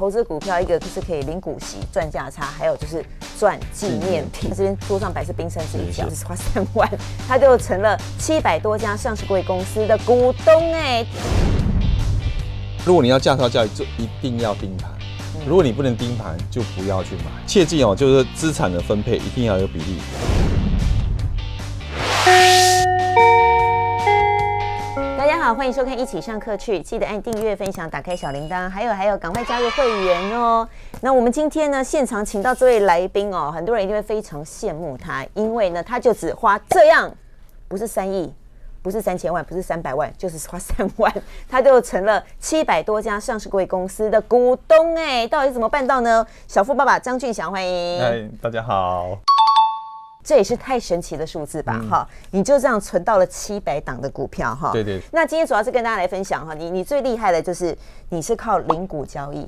投资股票，一个就是可以领股息、赚价差，还有就是赚纪念品。这边桌上摆是冰山一角，是花三万，他就成了七百多家上市贵公司的股东哎。如果你要驾照教育，就一定要盯盘；如果你不能盯盘，就不要去买。切记哦，就是资产的分配一定要有比例。好，欢迎收看一起上课去，记得按订阅、分享、打开小铃铛，还有还有，赶快加入会员哦。那我们今天呢，现场请到这位来宾哦，很多人一定会非常羡慕他，因为呢，他就只花这样，不是三亿，不是三千万，不是三百万，就是花三万，他就成了七百多家上市贵公司的股东哎，到底怎么办到呢？小富爸爸张俊祥，欢迎，嗨，大家好。这也是太神奇的数字吧，哈！你就这样存到了七百档的股票，哈。对对。那今天主要是跟大家来分享，哈，你你最厉害的就是你是靠零股交易，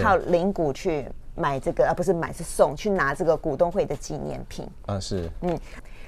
靠零股去买这个啊，不是买是送，去拿这个股东会的纪念品。啊，是，嗯。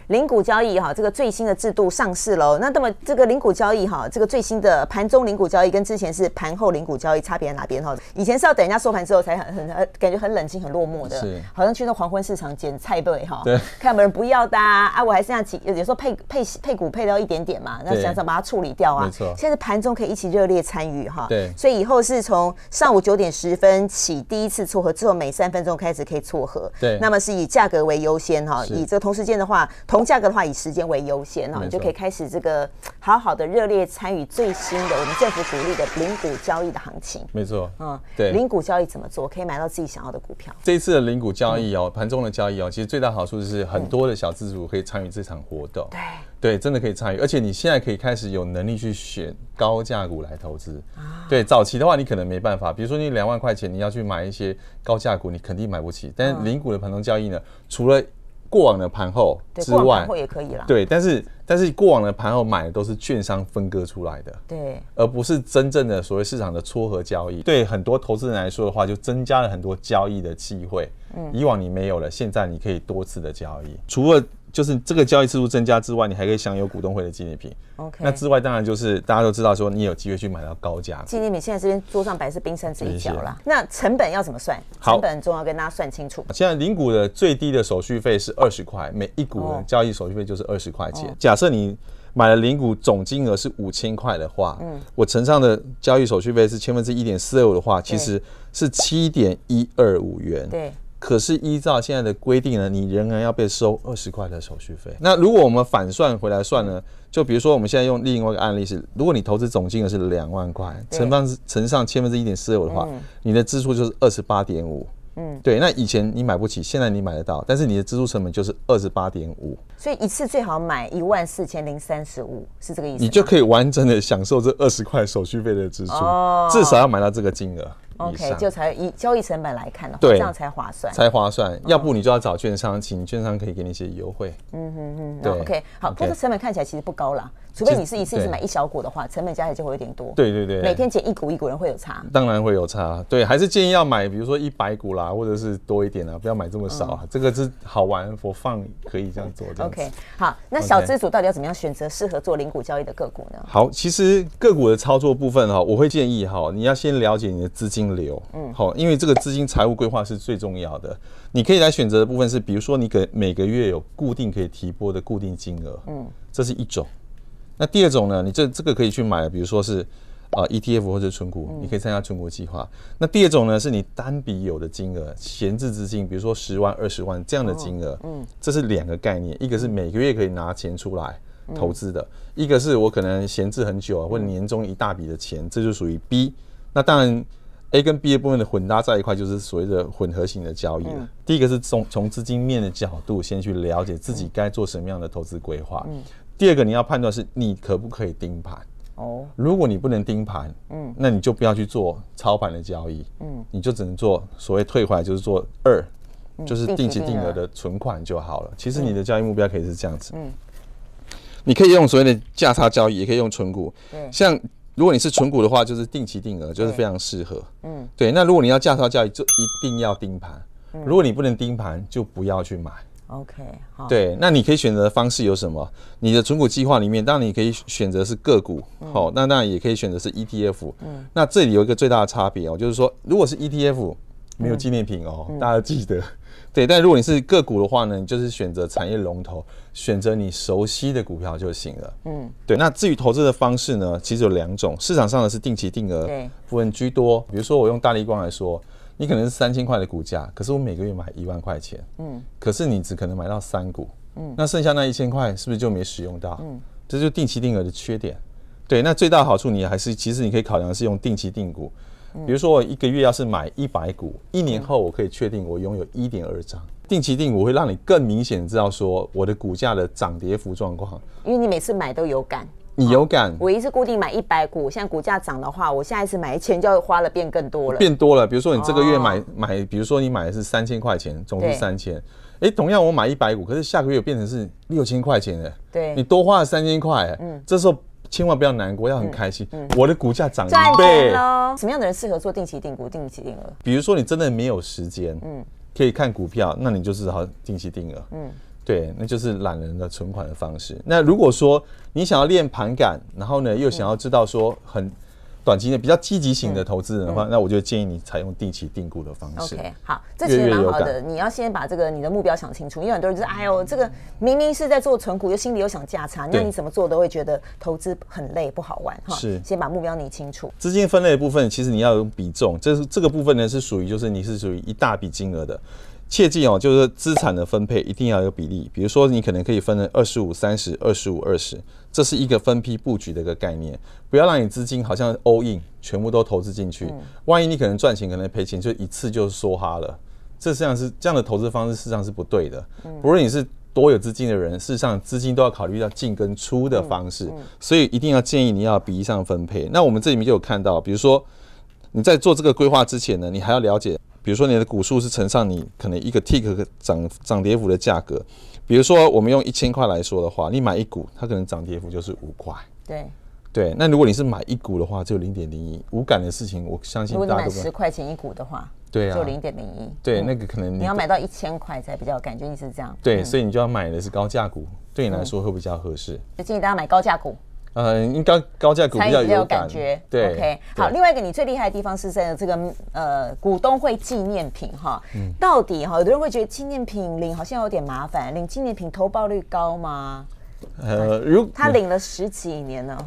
零股交易哈，这个最新的制度上市喽。那那么这个零股交易哈，这个最新的盘中零股交易跟之前是盘后零股交易差别在哪边哈？以前是要等人家收盘之后才很很感觉很冷静很落寞的，好像去那黄昏市场捡菜贝哈。看有没有人不要的啊？我还剩下几有时候配配配股配到一点点嘛，那想想把它处理掉啊。没错。现在盘中可以一起热烈参与哈。对。所以以后是从上午九点十分起第一次撮合之后，每三分钟开始可以撮合。对。那么是以价格为优先哈，以这个同时间的话同。同价格的话，以时间为优先，那你就可以开始这个好好的热烈参与最新的我们政府鼓励的零股交易的行情。没错，嗯，对，零股交易怎么做？可以买到自己想要的股票。这一次的零股交易哦，盘中的交易哦，其实最大好处就是很多的小资组可以参与这场活动。对对，真的可以参与，而且你现在可以开始有能力去选高价股来投资。对，早期的话你可能没办法，比如说你两万块钱你要去买一些高价股，你肯定买不起。但是零股的盘中交易呢，除了过往的盘后之外，盘后也可以对，但是但是过往的盘后买的都是券商分割出来的，对，而不是真正的所谓市场的撮合交易。对很多投资人来说的话，就增加了很多交易的机会。嗯，以往你没有了，现在你可以多次的交易。除了就是这个交易次数增加之外，你还可以享有股东会的纪念品。OK，那之外当然就是大家都知道，说你有机会去买到高价纪念品。现在这边桌上摆是冰山一角啦，那成本要怎么算？成本重要，跟大家算清楚。现在零股的最低的手续费是二十块，每一股的交易手续费就是二十块钱。假设你买了零股总金额是五千块的话，嗯，我乘上的交易手续费是千分之一点四六的话，其实是七点一二五元。对。可是依照现在的规定呢，你仍然要被收二十块的手续费。那如果我们反算回来算呢，就比如说我们现在用另外一个案例是，如果你投资总金额是两万块，乘方乘上千分之一点四五的话，你的支出就是二十八点五。嗯，对。那以前你买不起，现在你买得到，但是你的支出成本就是二十八点五。所以一次最好买一万四千零三十五，是这个意思。你就可以完整的享受这二十块手续费的支出，至少要买到这个金额。OK，就才以交易成本来看的话，这样才划算，才划算。要不你就要找券商，请券商可以给你一些优惠。嗯嗯嗯，对，OK，好。公司成本看起来其实不高啦，除非你是一次次买一小股的话，成本加起来就会有点多。对对对，每天减一股一股，人会有差。当然会有差。对，还是建议要买，比如说一百股啦，或者是多一点啊，不要买这么少啊。这个是好玩，我放可以这样做。OK，好。那小资主到底要怎么样选择适合做零股交易的个股呢？好，其实个股的操作部分哈，我会建议哈，你要先了解你的资金。流，嗯，好，因为这个资金财务规划是最重要的。你可以来选择的部分是，比如说你给每个月有固定可以提拨的固定金额，嗯，这是一种。那第二种呢，你这这个可以去买，比如说是啊 ETF 或者存股，你可以参加存股计划。那第二种呢，是你单笔有的金额闲置资金，比如说十万、二十万这样的金额，嗯，这是两个概念。一个是每个月可以拿钱出来投资的，一个是我可能闲置很久啊，或者年终一大笔的钱，这就属于 B。那当然。A 跟 B 部分的混搭在一块，就是所谓的混合型的交易了。第一个是从从资金面的角度先去了解自己该做什么样的投资规划。嗯。第二个，你要判断是你可不可以盯盘。哦。如果你不能盯盘，嗯，那你就不要去做操盘的交易。嗯。你就只能做所谓退回来，就是做二，就是定期定额的存款就好了。其实你的交易目标可以是这样子。嗯。你可以用所谓的价差交易，也可以用存股。像。如果你是纯股的话，就是定期定额，就是非常适合。嗯，对。那如果你要价差交易，就一定要盯盘。嗯，如果你不能盯盘，就不要去买。OK，好。对，那你可以选择的方式有什么？你的存股计划里面，当然你可以选择是个股，好，那当然也可以选择是 ETF。嗯，那这里有一个最大的差别哦，就是说，如果是 ETF，没有纪念品哦，大家记得。对，但如果你是个股的话呢，你就是选择产业龙头，选择你熟悉的股票就行了。嗯，对。那至于投资的方式呢，其实有两种，市场上的是定期定额，对，部分居多。比如说我用大力光来说，你可能是三千块的股价，可是我每个月买一万块钱，嗯，可是你只可能买到三股，嗯，那剩下那一千块是不是就没使用到？嗯，这就定期定额的缺点。对，那最大好处你还是其实你可以考量是用定期定股。比如说我一个月要是买一百股，一年后我可以确定我拥有一点二张定期定股，会让你更明显知道说我的股价的涨跌幅状况，因为你每次买都有感，你有感。我一次固定买一百股，现在股价涨的话，我下一次买一千就要花了变更多了，变多了。比如说你这个月买买，比如说你买的是三千块钱，总共三千，哎，同样我买一百股，可是下个月变成是六千块钱哎，对，你多花了三千块，嗯，这时候。千万不要难过，要很开心。我的股价涨一倍喽！什么样的人适合做定期定股、定期定额？比如说你真的没有时间，嗯，可以看股票，那你就是好定期定额，嗯，对，那就是懒人的存款的方式。那如果说你想要练盘感，然后呢又想要知道说很。短期内比较积极型的投资人的话，那我就建议你采用定期定股的方式。O K，好，这其实蛮好的。你要先把这个你的目标想清楚，因为很多人就是哎呦，这个明明是在做存股，又心里又想价差，那你怎么做都会觉得投资很累不好玩哈。是，先把目标拟清楚。资金分类部分，其实你要有比重，这是这个部分呢是属于就是你是属于一大笔金额的，切记哦，就是资产的分配一定要有比例。比如说你可能可以分成二十五、三十二十五、二十。这是一个分批布局的一个概念，不要让你资金好像 all in，全部都投资进去，万一你可能赚钱，可能赔钱，就一次就梭哈了。这实际上是这样的投资方式，事实上是不对的。不论你是多有资金的人，事实上资金都要考虑到进跟出的方式，所以一定要建议你要比例上分配。那我们这里面就有看到，比如说你在做这个规划之前呢，你还要了解。比如说你的股数是乘上你可能一个 tick 涨涨跌幅的价格，比如说我们用一千块来说的话，你买一股，它可能涨跌幅就是五块。对对，那如果你是买一股的话，就零点零一，无感的事情，我相信大家。如果买十块钱一股的话，对啊，就零点零一。对，那个可能你要买到一千块才比较感觉你是这样。对，所以你就要买的是高价股，对你来说会比较合适。就建议大家买高价股。呃，应该高价股比较有感觉。对，OK。好，另外一个你最厉害的地方是在这个呃股东会纪念品哈，到底哈，有的人会觉得纪念品领好像有点麻烦，领纪念品投报率高吗？呃，如他领了十几年了，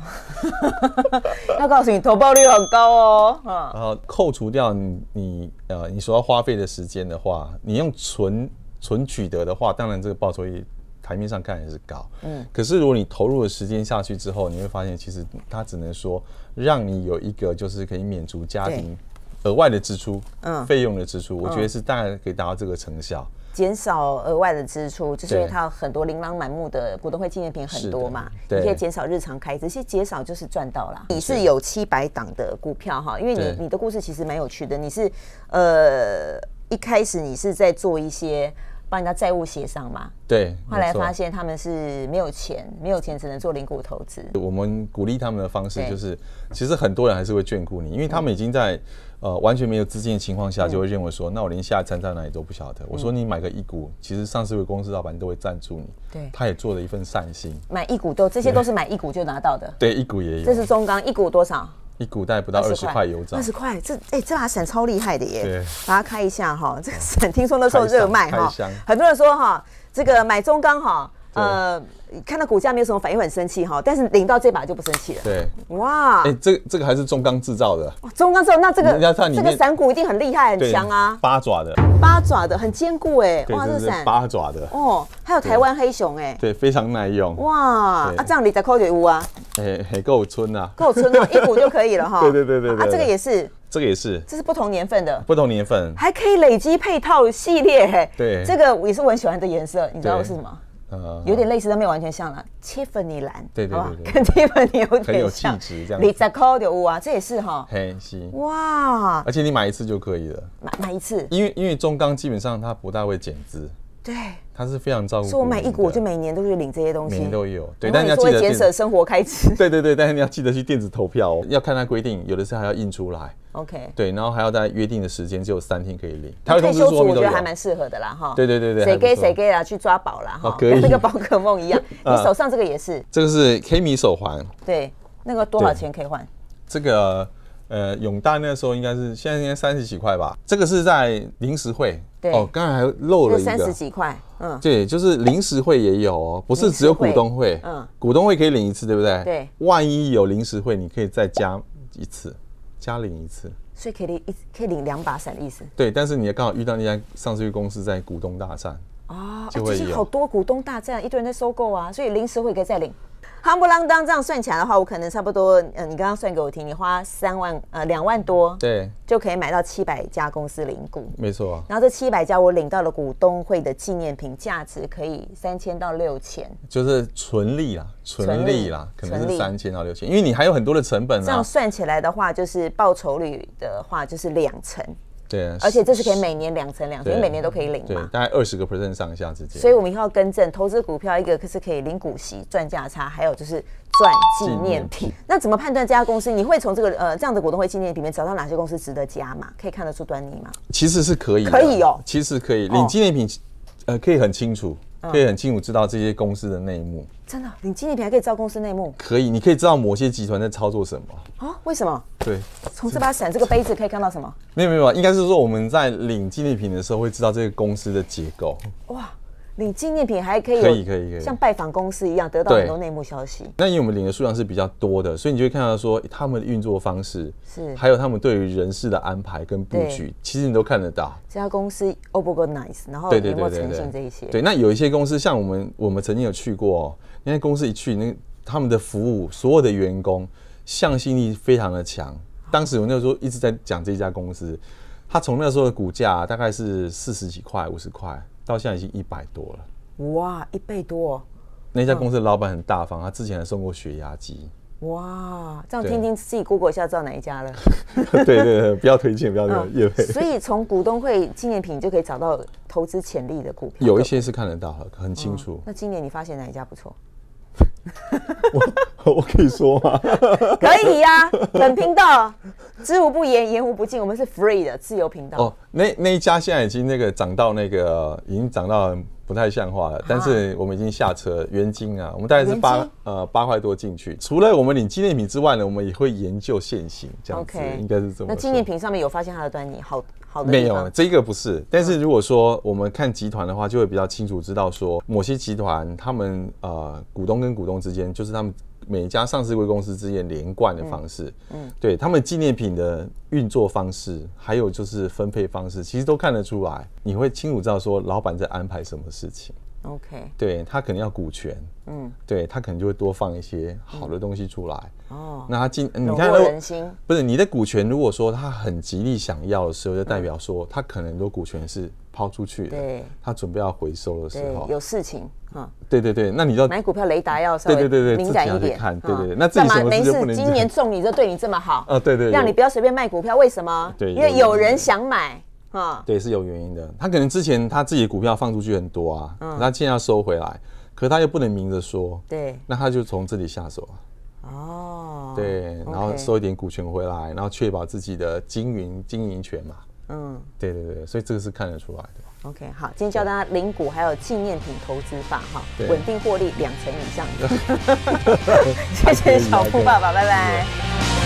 要告诉你投报率很高哦。嗯，然后扣除掉你你呃你所要花费的时间的话，你用纯纯取得的话，当然这个报酬率。牌面上看也是高，嗯，可是如果你投入的时间下去之后，你会发现其实它只能说让你有一个就是可以免除家庭额外的支出，嗯，费用的支出，我觉得是大概可以达到这个成效，减少额外的支出，就是因为它很多琳琅满目的股东会纪念品很多嘛，你可以减少日常开支，其实减少就是赚到了。你是有七百档的股票哈，因为你你的故事其实蛮有趣的，你是呃一开始你是在做一些。帮人家债务协商嘛，对。后来发现他们是没有钱，没有钱只能做零股投资。我们鼓励他们的方式就是，其实很多人还是会眷顾你，因为他们已经在呃完全没有资金的情况下，就会认为说，那我连下一站在哪里都不晓得。我说你买个一股，其实上市的公司老板都会赞助你。对，他也做了一份善心。买一股都，这些都是买一股就拿到的。对，一股也有。这是中钢，一股多少？一股大概不到二十块，油炸，二十块，这哎这把伞超厉害的耶，把它开一下哈，这个伞听说那时候热卖哈，很多人说哈，这个买中钢哈，呃，看到股价没有什么反应很生气哈，但是领到这把就不生气了，对，哇，哎这这个还是中钢制造的，中钢制造那这个，这个伞骨一定很厉害很强啊，八爪的，八爪的很坚固哎，哇这个伞八爪的，哦，还有台湾黑熊哎，对，非常耐用，哇，啊这样你一块就屋啊。嘿，还够存啊，够存啊，一股就可以了哈。对对对对，啊，这个也是，这个也是，这是不同年份的，不同年份，还可以累积配套系列。对，这个也是我很喜欢的颜色，你知道是什么？呃，有点类似，但没有完全像了。t i f f a n y 蓝，对对对，跟 t i f f a n y 有点像。很有气质，这样。l i z a c o u 就有啊，这也是哈。嘿，是。哇。而且你买一次就可以了。买买一次，因为因为中钢基本上它不大会减值。对，他是非常照顾。说我买一股，我就每年都会领这些东西，每年都有。对，但你要记得节省生活开支。对对对，但是你要记得去电子投票哦，要看他规定，有的时候还要印出来。OK。对，然后还要在约定的时间，只有三天可以领。他会通知说。我觉得还蛮适合的啦，哈。对对对对。谁给谁给啊？去抓宝啦，哈，跟那个宝可梦一样。你手上这个也是。这个是 K 米手环。对。那个多少钱可以换？这个呃，永大那时候应该是，现在应该三十几块吧。这个是在临时会。哦，刚才还漏了一个三十几块，嗯，对，就是临时会也有哦，不是只有股东会，嗯，股东会可以领一次，对不对？对，万一有临时会，你可以再加一次，加领一次，所以可以领一，可以领两把伞的意思。对，但是你刚好遇到那家上市公司在股东大战啊，就是好多股东大战，一堆人在收购啊，所以临时会可以再领。夯不啷当这样算起来的话，我可能差不多，呃，你刚刚算给我听，你花三万，呃，两万多，对，就可以买到七百家公司领股，没错。然后这七百家我领到了股东会的纪念品价值可以三千到六千，就是纯利啦，纯利啦，可能是三千到六千，因为你还有很多的成本。这样算起来的话，就是报酬率的话，就是两成。对啊，而且这是可以每年两成两成，每年都可以领嘛。大概二十个 percent 上下之间。所以我们以后要更正，投资股票一个可是可以领股息、赚价差，还有就是赚纪念品。那怎么判断这家公司？你会从这个呃这样的股东会纪念品里面找到哪些公司值得加吗？可以看得出端倪吗？其实是可以，可以哦，其实可以领纪念品，呃，可以很清楚。可以很清楚知道这些公司的内幕，真的？你纪念品还可以知道公司内幕？可以，你可以知道某些集团在操作什么啊？为什么？对，从这把伞、这个杯子可以看到什么？没有，没有，应该是说我们在领纪念品的时候会知道这个公司的结构。哇！领纪念品还可以，可以可以像拜访公司一样得到很多内幕消息。那因为我们领的数量是比较多的，所以你就会看到说他们的运作方式，是还有他们对于人事的安排跟布局，其实你都看得到这家公司 o r g a n i c e 然后对对对对对，呈现这些。对，那有一些公司像我们，我们曾经有去过，那公司一去，那他们的服务，所有的员工向心力非常的强。当时我那时候一直在讲这家公司，它从那时候的股价大概是四十几块、五十块。到现在已经一百多了，哇，一倍多！那家公司的老板很大方，他之前还送过血压机。哇，这样听听自己估估一下，知道哪一家了。对 对对，不要推荐，不要推荐。所以从股东会纪念品就可以找到投资潜力的股票。有一些是看得到，很清楚。那今年你发现哪一家不错？我我可以说吗？可以呀，很频道。知无不言，言无不尽。我们是 free 的自由频道哦。那那一家现在已经那个涨到那个，已经涨到不太像话了。但是我们已经下车，原金啊，我们大概是八呃八块多进去。除了我们领纪念品之外呢，我们也会研究现行，这样子应该是这么。那纪念品上面有发现它的端倪，好好的没有，这个不是。但是如果说我们看集团的话，就会比较清楚知道说某些集团他们呃股东跟股东之间，就是他们。每家上市公司之间连贯的方式，嗯，对他们纪念品的运作方式，还有就是分配方式，其实都看得出来，你会清楚知道说老板在安排什么事情。OK，对他可能要股权，嗯，对他可能就会多放一些好的东西出来。哦，那他今你看，不是你的股权，如果说他很极力想要的时候，就代表说他可能都股权是抛出去的。对，他准备要回收的时候，有事情啊。对对对，那你要买股票雷达要稍微对对对对敏感一点。对对，那干嘛没事？今年中你就对你这么好啊？对对，让你不要随便卖股票，为什么？对，因为有人想买。啊，对，是有原因的。他可能之前他自己的股票放出去很多啊，他现在收回来，可他又不能明着说，对，那他就从这里下手，哦，对，然后收一点股权回来，然后确保自己的经营经营权嘛，嗯，对对对，所以这个是看得出来的。OK，好，今天教大家零股还有纪念品投资法哈，稳定获利两成以上的，谢谢小布爸爸，拜拜。